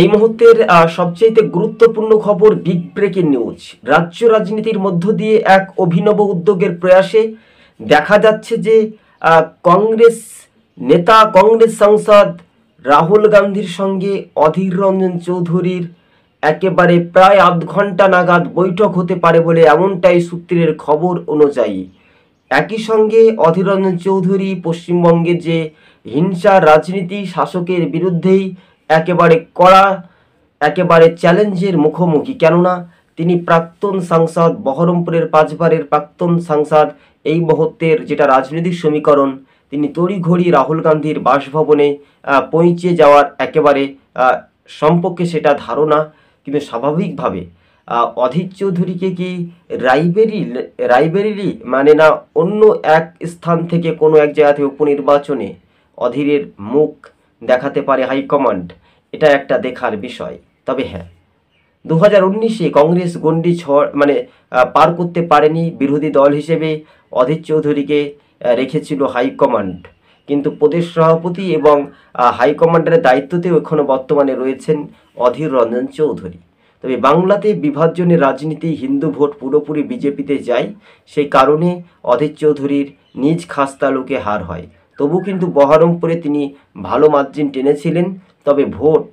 এই মুহূর্তের সবচেয়ে গুরুত্বপূর্ণ খবর বিগ ব্রেকিং নিউজ রাজ্য রাজনীতির মধ্য দিয়ে এক অভিনব উদ্যোগের প্রয়াসে দেখা যাচ্ছে যে কংগ্রেস নেতা কংগ্রেস সাংসদ রাহুল গান্ধীর সঙ্গে অধীর রঞ্জন চৌধুরীর একেবারে প্রায় আধ ঘন্টা নাগাদ বৈঠক হতে পারে বলে এমনটাই সূত্রের খবর অনুযায়ী একই সঙ্গে অধীর রঞ্জন চৌধুরী পশ্চিমবঙ্গে যে হিংসা রাজনীতি শাসকের বিরুদ্ধেই একেবারে কড়া একেবারে চ্যালেঞ্জের মুখোমুখি কেননা তিনি প্রাক্তন সাংসদ বহরমপুরের পাঁচবারের প্রাক্তন সাংসদ এই মুহূর্তের যেটা রাজনৈতিক সমীকরণ তিনি তড়িঘড়ি রাহুল গান্ধীর বাসভবনে পৌঁছে যাওয়ার একেবারে সম্পর্কে সেটা ধারণা কিন্তু স্বাভাবিকভাবে অধীর চৌধুরীকে কি রাইবেরি রাইবেরিলি মানে না অন্য এক স্থান থেকে কোনো এক জায়গা থেকে উপনির্বাচনে অধীরের মুখ দেখাতে পারে হাইকমান্ড এটা একটা দেখার বিষয় তবে হ্যাঁ দু হাজার উনিশে কংগ্রেস গণ্ডি ছ মানে পার করতে পারেনি বিরোধী দল হিসেবে অধীর চৌধুরীকে রেখেছিল হাইকমান্ড কিন্তু প্রদেশ সভাপতি এবং হাইকমান্ডারের দায়িত্বতেও এখনও বর্তমানে রয়েছেন অধীর রঞ্জন চৌধুরী তবে বাংলাতে বিভাজনের রাজনীতি হিন্দু ভোট পুরোপুরি বিজেপিতে যায় সেই কারণে অধীর চৌধুরীর নিজ খাস্তালুকে হার হয় তবু কিন্তু বহরমপুরে তিনি ভালো মার্জিন টেনেছিলেন তবে ভোট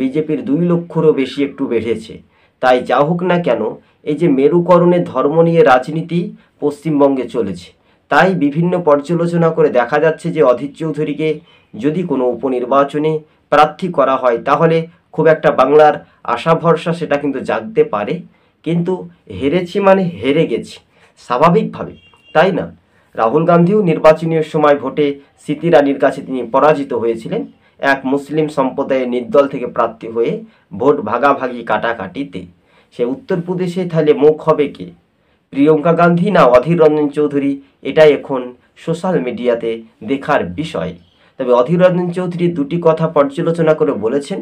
বিজেপির দুই লক্ষরও বেশি একটু বেড়েছে তাই যা হোক না কেন এই যে মেরুকরণের ধর্ম নিয়ে রাজনীতি পশ্চিমবঙ্গে চলেছে তাই বিভিন্ন পর্যালোচনা করে দেখা যাচ্ছে যে অধীর চৌধুরীকে যদি কোনো উপনির্বাচনে প্রার্থী করা হয় তাহলে খুব একটা বাংলার আশা ভরসা সেটা কিন্তু জাগতে পারে কিন্তু হেরেছি মানে হেরে গেছি স্বাভাবিকভাবে তাই না রাহুল গান্ধীও নির্বাচনের সময় ভোটে সিতিরানির কাছে তিনি পরাজিত হয়েছিলেন এক মুসলিম সম্প্রদায়ের নির্দল থেকে প্রার্থী হয়ে ভোট ভাগাভাগি কাটাকাটিতে সে উত্তরপ্রদেশে তাহলে মুখ হবে কে প্রিয়ঙ্কা গান্ধী না অধীর রঞ্জন চৌধুরী এটাই এখন সোশ্যাল মিডিয়াতে দেখার বিষয় তবে অধীর রঞ্জন চৌধুরী দুটি কথা পর্যালোচনা করে বলেছেন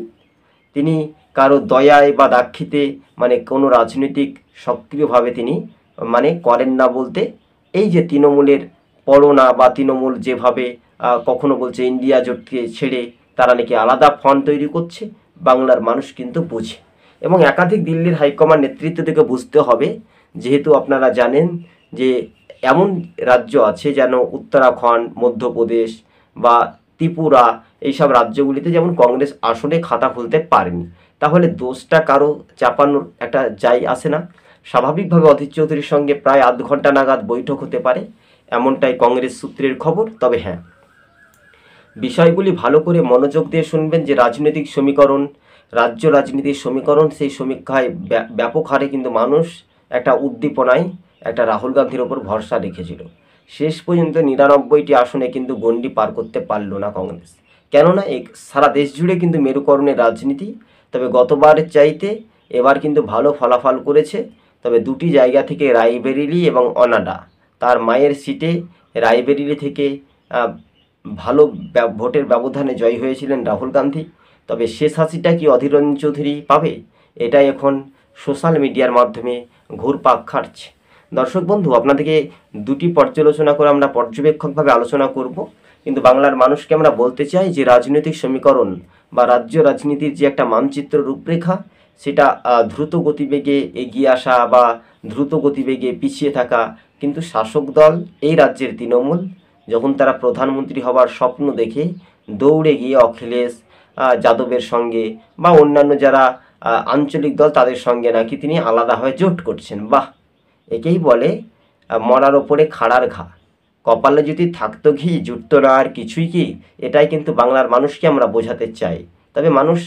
তিনি কারো দয়ায় বা দাক্ষিতে মানে কোনো রাজনৈতিক সক্রিয়ভাবে তিনি মানে করেন না বলতে এই যে তৃণমূলের পরোনা বা তৃণমূল যেভাবে কখনো বলছে ইন্ডিয়া জোটকে ছেড়ে তারা নাকি আলাদা ফন তৈরি করছে বাংলার মানুষ কিন্তু বুঝে এবং একাধিক দিল্লির হাইকমান্ড নেতৃত্ব থেকে বুঝতে হবে যেহেতু আপনারা জানেন যে এমন রাজ্য আছে যেন উত্তরাখণ্ড মধ্যপ্রদেশ বা ত্রিপুরা এইসব রাজ্যগুলিতে যেমন কংগ্রেস আসনে খাতা খুলতে পারেনি তাহলে দোষটা কারো চাপানোর একটা যাই আসে না স্বাভাবিকভাবে অধীর চৌধুরীর সঙ্গে প্রায় আধ ঘন্টা নাগাদ বৈঠক হতে পারে এমনটাই কংগ্রেস সূত্রের খবর তবে হ্যাঁ বিষয়গুলি ভালো করে মনোযোগ দিয়ে শুনবেন যে রাজনৈতিক সমীকরণ রাজ্য রাজনীতির সমীকরণ সেই সমীক্ষায় ব্যাপক হারে কিন্তু মানুষ একটা উদ্দীপনায় একটা রাহুল গান্ধীর ওপর ভরসা রেখেছিল শেষ পর্যন্ত নিরানব্বইটি আসনে কিন্তু গণ্ডি পার করতে পারল না কংগ্রেস কেননা এক সারা দেশ জুড়ে কিন্তু মেরুকরণের রাজনীতি তবে গতবারের চাইতে এবার কিন্তু ভালো ফলাফল করেছে তবে দুটি জায়গা থেকে রাইবেরিলি এবং অনাডা তার মায়ের সিটে রাইবেরিলি থেকে ভালো ভোটের ব্যবধানে জয়ী হয়েছিলেন রাহুল গান্ধী তবে শেষ হাসিটা কি অধীর রঞ্জন চৌধুরী পাবে এটাই এখন সোশ্যাল মিডিয়ার মাধ্যমে ঘুরপাক খাটছে দর্শক বন্ধু আপনাদেরকে দুটি পর্যালোচনা করে আমরা পর্যবেক্ষকভাবে আলোচনা করব কিন্তু বাংলার মানুষকে আমরা বলতে চাই যে রাজনৈতিক সমীকরণ বা রাজ্য রাজনীতির যে একটা মানচিত্র রূপরেখা সেটা দ্রুত গতিবেগে এগিয়ে আসা বা দ্রুত গতিবেগে পিছিয়ে থাকা কিন্তু শাসক দল এই রাজ্যের তৃণমূল যখন তারা প্রধানমন্ত্রী হবার স্বপ্ন দেখে দৌড়ে গিয়ে অখিলেশ যাদবের সঙ্গে বা অন্যান্য যারা আঞ্চলিক দল তাদের সঙ্গে নাকি তিনি আলাদা হয়ে জোট করছেন বাহ একেই বলে মরার ওপরে খাড়ার ঘা কপালে যদি থাকতো ঘি জুটতো না আর কিছুই কি এটাই কিন্তু বাংলার মানুষকে আমরা বোঝাতে চাই তবে মানুষ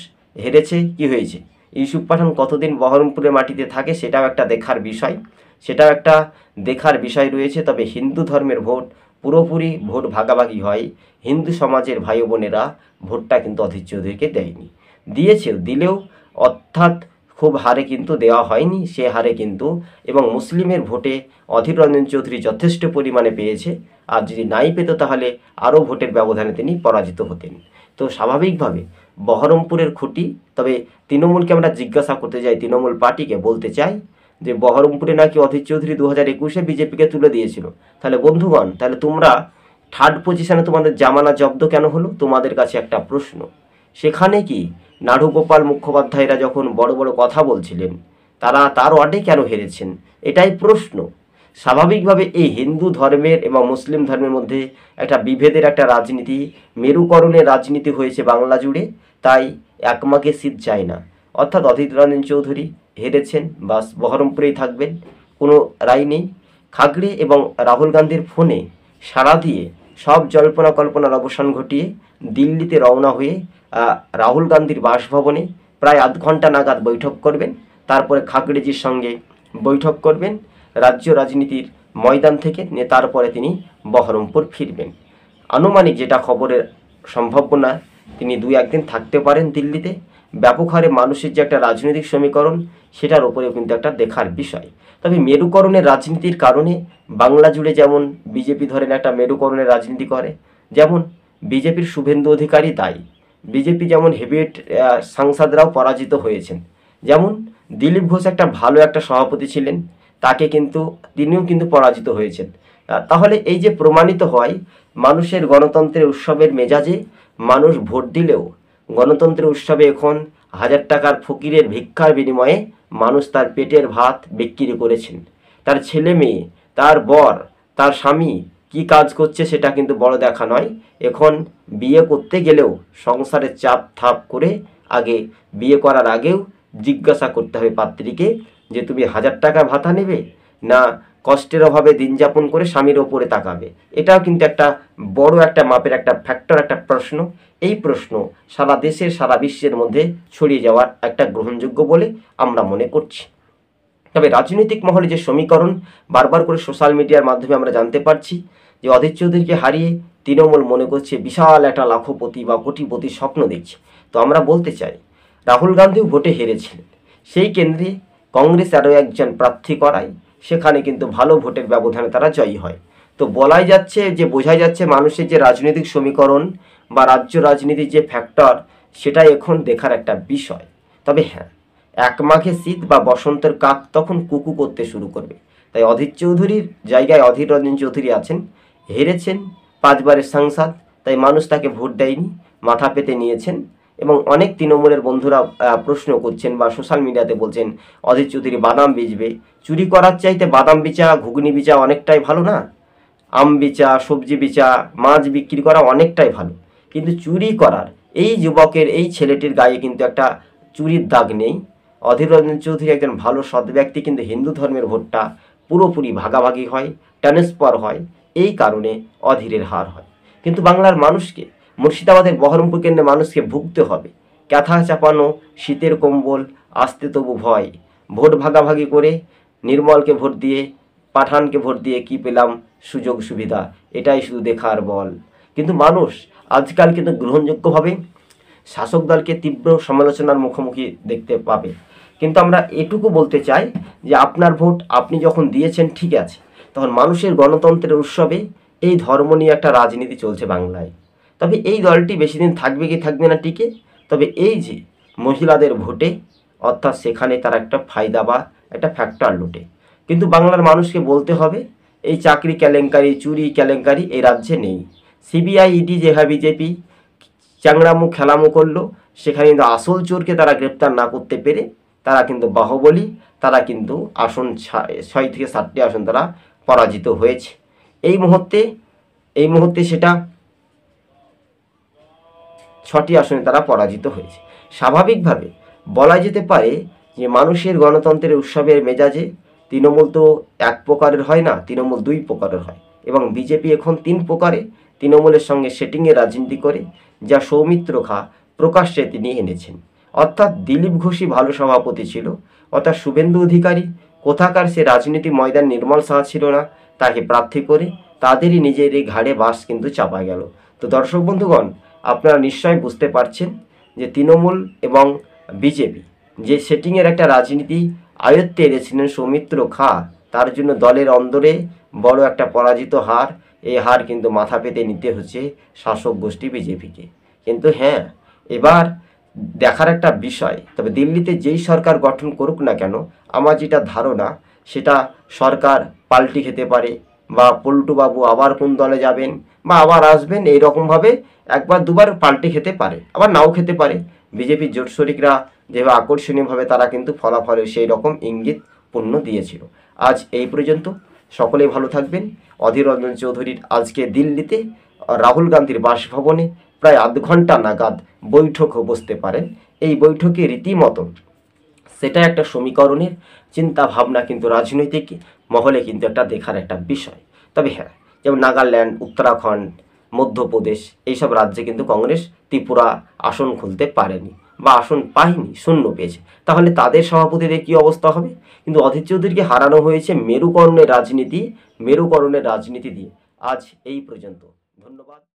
হেরেছে কি হয়েছে ইউসুফ পাঠান কতদিন বহরমপুরের মাটিতে থাকে সেটাও একটা দেখার বিষয় সেটাও একটা দেখার বিষয় রয়েছে তবে হিন্দু ধর্মের ভোট পুরোপুরি ভোট ভাগাভাগি হয় হিন্দু সমাজের ভাই বোনেরা ভোটটা কিন্তু অধীর চৌধুরীকে দেয়নি দিয়েছে দিলেও অর্থাৎ খুব হারে কিন্তু দেওয়া হয়নি সে হারে কিন্তু এবং মুসলিমের ভোটে অধীর রঞ্জন চৌধুরী যথেষ্ট পরিমাণে পেয়েছে আর যদি নাই পেত তাহলে আরও ভোটের ব্যবধানে তিনি পরাজিত হতেন তো স্বাভাবিকভাবে বহরমপুরের খুঁটি তবে তৃণমূলকে আমরা জিজ্ঞাসা করতে চাই তৃণমূল পার্টিকে বলতে চাই যে বহরমপুরে নাকি অধীর চৌধুরী দু হাজার একুশে বিজেপিকে তুলে দিয়েছিল তাহলে বন্ধুগণ তাহলে তোমরা থার্ড পজিশনে তোমাদের জামানা জব্দ কেন হলো তোমাদের কাছে একটা প্রশ্ন সেখানে কি নাড়ুগোপাল মুখোপাধ্যায়রা যখন বড় বড় কথা বলছিলেন তারা তার ওয়ার্ডে কেন হেরেছেন এটাই প্রশ্ন স্বাভাবিকভাবে এই হিন্দু ধর্মের এবং মুসলিম ধর্মের মধ্যে একটা বিভেদের একটা রাজনীতি মেরুকরণের রাজনীতি হয়েছে বাংলা জুড়ে তাই একমাকে শীত যায় না অর্থাৎ অধীর রঞ্জন চৌধুরী হেরেছেন বা বহরমপুরেই থাকবেন কোনো রায় নেই খাগড়ে এবং রাহুল গান্ধীর ফোনে সাড়া দিয়ে সব জল্পনা কল্পনার অবসান ঘটিয়ে দিল্লিতে রওনা হয়ে রাহুল গান্ধীর বাসভবনে প্রায় আধ ঘন্টা নাগাদ বৈঠক করবেন তারপরে খাগড়েজির সঙ্গে বৈঠক করবেন রাজ্য রাজনীতির ময়দান থেকে তারপরে তিনি বহরমপুর ফিরবেন আনুমানিক যেটা খবরের সম্ভাবনা তিনি দুই একদিন থাকতে পারেন দিল্লিতে ব্যাপক হারে মানুষের যে একটা রাজনৈতিক সমীকরণ সেটার ওপরেও কিন্তু একটা দেখার বিষয় তবে মেরুকরণের রাজনীতির কারণে বাংলা জুড়ে যেমন বিজেপি ধরেন একটা মেরুকরণের রাজনীতি করে যেমন বিজেপির শুভেন্দু অধিকারী দায়ী বিজেপি যেমন হেভিয়েট সাংসদরাও পরাজিত হয়েছেন যেমন দিলীপ ঘোষ একটা ভালো একটা সভাপতি ছিলেন তাকে কিন্তু তিনিও কিন্তু পরাজিত হয়েছেন তাহলে এই যে প্রমাণিত হয় মানুষের গণতন্ত্রের উৎসবের মেজাজে মানুষ ভোট দিলেও গণতন্ত্রের উৎসবে এখন হাজার টাকার ফকিরের ভিক্ষার বিনিময়ে মানুষ তার পেটের ভাত বিক্রি করেছেন তার ছেলে মেয়ে তার বর তার স্বামী কি কাজ করছে সেটা কিন্তু বড় দেখা নয় এখন বিয়ে করতে গেলেও সংসারের চাপ থাপ করে আগে বিয়ে করার আগেও জিজ্ঞাসা করতে হবে পাত্রীকে যে তুমি হাজার টাকা ভাতা নেবে না কষ্টের অভাবে দিন যাপন করে স্বামীর ওপরে তাকাবে এটাও কিন্তু একটা বড় একটা মাপের একটা ফ্যাক্টর একটা প্রশ্ন এই প্রশ্ন সারা দেশের সারা বিশ্বের মধ্যে ছড়িয়ে যাওয়ার একটা গ্রহণযোগ্য বলে আমরা মনে করছি তবে রাজনৈতিক মহলে যে সমীকরণ বারবার করে সোশ্যাল মিডিয়ার মাধ্যমে আমরা জানতে পারছি যে অধীর চৌধুরীকে হারিয়ে তৃণমূল মনে করছে বিশাল একটা লাখপতি বা কোটিপতি স্বপ্ন দেখছে তো আমরা বলতে চাই রাহুল গান্ধীও ভোটে হেরেছিলেন সেই কেন্দ্রে কংগ্রেস আরও একজন প্রার্থী করায় সেখানে কিন্তু ভালো ভোটের ব্যবধানে তারা জয়ী হয় তো বলাই যাচ্ছে যে বোঝাই যাচ্ছে মানুষের যে রাজনৈতিক সমীকরণ বা রাজ্য রাজনীতির যে ফ্যাক্টর সেটা এখন দেখার একটা বিষয় তবে হ্যাঁ এক মাঘে শীত বা বসন্তের কাক তখন কুকু করতে শুরু করবে তাই অধীর চৌধুরীর জায়গায় অধীর রঞ্জন চৌধুরী আছেন হেরেছেন পাঁচবারের সাংসদ তাই মানুষ তাকে ভোট দেয়নি মাথা পেতে নিয়েছেন এবং অনেক তৃণমূলের বন্ধুরা প্রশ্ন করছেন বা সোশ্যাল মিডিয়াতে বলছেন অজিত চৌধুরী বাদাম বেচবে চুরি করার চাইতে বাদাম বেচা ঘুগনি বেচা অনেকটাই ভালো না আম বেচা সবজি বেচা মাছ বিক্রি করা অনেকটাই ভালো কিন্তু চুরি করার এই যুবকের এই ছেলেটির গায়ে কিন্তু একটা চুরির দাগ নেই অধীর রঞ্জন চৌধুরী একজন ভালো সৎ ব্যক্তি কিন্তু হিন্দু ধর্মের ভোটটা পুরোপুরি ভাগাভাগি হয় ট্রান্সফার হয় এই কারণে অধীরের হার হয় কিন্তু বাংলার মানুষকে মুর্শিদাবাদের বহরমপুর কেন্দ্রে মানুষকে ভুগতে হবে ক্যাথা চাপানো শীতের কম্বল আসতে তবু ভয় ভোট ভাগাভাগি করে নির্মলকে ভোট দিয়ে পাঠানকে ভোট দিয়ে কি পেলাম সুযোগ সুবিধা এটাই শুধু দেখার বল কিন্তু মানুষ আজকাল কিন্তু গ্রহণযোগ্যভাবে শাসক দলকে তীব্র সমালোচনার মুখোমুখি দেখতে পাবে কিন্তু আমরা এটুকু বলতে চাই যে আপনার ভোট আপনি যখন দিয়েছেন ঠিক আছে তখন মানুষের গণতন্ত্রের উৎসবে এই ধর্ম নিয়ে একটা রাজনীতি চলছে বাংলায় তবে এই দলটি বেশি দিন থাকবে কি থাকবে না টিকে তবে এই যে মহিলাদের ভোটে অর্থাৎ সেখানে তারা একটা ফায়দা বা একটা ফ্যাক্টর লুটে কিন্তু বাংলার মানুষকে বলতে হবে এই চাকরি কেলেঙ্কারি চুরি কেলেঙ্কারি এই রাজ্যে নেই সিবিআই ইডি যেভাবে বিজেপি চ্যাংড়ামু খেলামু করলো সেখানে কিন্তু আসল চোরকে তারা গ্রেপ্তার না করতে পেরে তারা কিন্তু বাহুবলী তারা কিন্তু আসন ছয় থেকে সাতটি আসন তারা পরাজিত হয়েছে এই মুহূর্তে এই মুহূর্তে সেটা ছটি আসনে তারা পরাজিত হয়েছে স্বাভাবিকভাবে বলা যেতে পারে যে মানুষের গণতন্ত্রের উৎসবের মেজাজে তৃণমূল তো এক প্রকারের হয় না তৃণমূল দুই প্রকারের হয় এবং বিজেপি এখন তিন প্রকারে তৃণমূলের সঙ্গে সেটিংয়ে রাজনীতি করে যা সৌমিত্র খা প্রকাশ্যে তিনি এনেছেন অর্থাৎ দিলীপ ঘোষই ভালো সভাপতি ছিল অর্থাৎ শুভেন্দু অধিকারী কোথাকার সে রাজনীতি ময়দান নির্মল সাহা ছিল না তাকে প্রার্থী করে তাদেরই নিজের এই ঘাড়ে বাস কিন্তু চাপা গেল তো দর্শক বন্ধুগণ আপনারা নিশ্চয়ই বুঝতে পারছেন যে তৃণমূল এবং বিজেপি যে সেটিংয়ের একটা রাজনীতি আয়ত্তে এনেছিলেন সৌমিত্র খাঁ তার জন্য দলের অন্দরে বড় একটা পরাজিত হার এই হার কিন্তু মাথা পেতে নিতে হচ্ছে শাসক গোষ্ঠী বিজেপিকে কিন্তু হ্যাঁ এবার দেখার একটা বিষয় তবে দিল্লিতে যেই সরকার গঠন করুক না কেন আমার যেটা ধারণা সেটা সরকার পাল্টি খেতে পারে বা পল্টুবাবু আবার কোন দলে যাবেন বা আবার আসবেন এইরকমভাবে একবার দুবার পাল্টে খেতে পারে আবার নাও খেতে পারে বিজেপির জোট শরিকরা যেভাবে আকর্ষণীয়ভাবে তারা কিন্তু ফলাফলে সেই রকম ইঙ্গিত পূর্ণ দিয়েছিল আজ এই পর্যন্ত সকলেই ভালো থাকবেন অধীর রঞ্জন চৌধুরীর আজকে দিল্লিতে রাহুল গান্ধীর বাসভবনে প্রায় আধ ঘন্টা নাগাদ বৈঠকও বসতে পারেন এই বৈঠকে রীতিমতো সেটা একটা সমীকরণের চিন্তা ভাবনা কিন্তু রাজনৈতিক মহলে কিন্তু একটা দেখার একটা বিষয় তবে হ্যাঁ যেমন নাগাল্যান্ড উত্তরাখণ্ড মধ্যপ্রদেশ এইসব রাজ্যে কিন্তু কংগ্রেস ত্রিপুরা আসন খুলতে পারেনি বা আসন পায়নি শূন্য পেয়েছে তাহলে তাদের সভাপতিদের কি অবস্থা হবে কিন্তু অধীর চৌধুরীকে হারানো হয়েছে মেরুকরণের রাজনীতি মেরুকরণের রাজনীতি দিয়ে আজ এই পর্যন্ত ধন্যবাদ